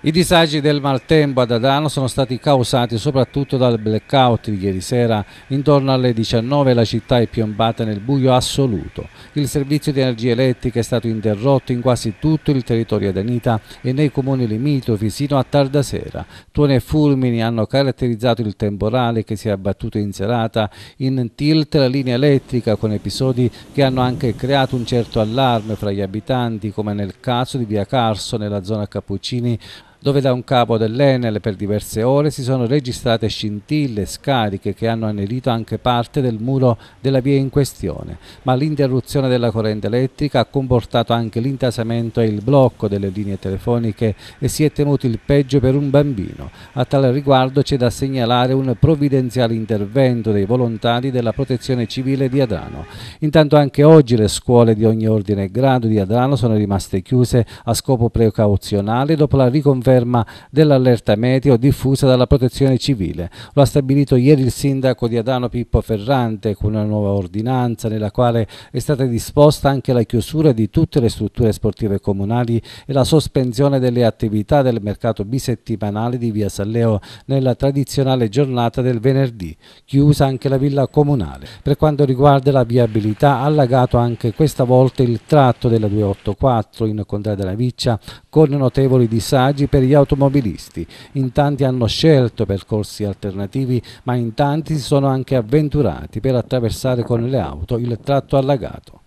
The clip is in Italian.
I disagi del maltempo ad Adano sono stati causati soprattutto dal blackout di ieri sera. Intorno alle 19 la città è piombata nel buio assoluto. Il servizio di energia elettrica è stato interrotto in quasi tutto il territorio adanita e nei comuni limitrofi sino a tarda sera. Tuoni e fulmini hanno caratterizzato il temporale che si è abbattuto in serata. In tilt la linea elettrica con episodi che hanno anche creato un certo allarme fra gli abitanti come nel caso di via Carso nella zona Cappuccini dove da un capo dell'Enel per diverse ore si sono registrate scintille e scariche che hanno annerito anche parte del muro della via in questione, ma l'interruzione della corrente elettrica ha comportato anche l'intasamento e il blocco delle linee telefoniche e si è temuto il peggio per un bambino. A tale riguardo c'è da segnalare un provvidenziale intervento dei volontari della protezione civile di Adrano. Intanto anche oggi le scuole di ogni ordine e grado di Adrano sono rimaste chiuse a scopo precauzionale dopo la riconferma conferma dell'allerta meteo diffusa dalla protezione civile. Lo ha stabilito ieri il sindaco di Adano Pippo Ferrante con una nuova ordinanza nella quale è stata disposta anche la chiusura di tutte le strutture sportive comunali e la sospensione delle attività del mercato bisettimanale di via Salleo nella tradizionale giornata del venerdì, chiusa anche la villa comunale. Per quanto riguarda la viabilità, ha allagato anche questa volta il tratto della 284 in Contrada della Viccia con notevoli disagi per per gli automobilisti. In tanti hanno scelto percorsi alternativi, ma in tanti si sono anche avventurati per attraversare con le auto il tratto allagato.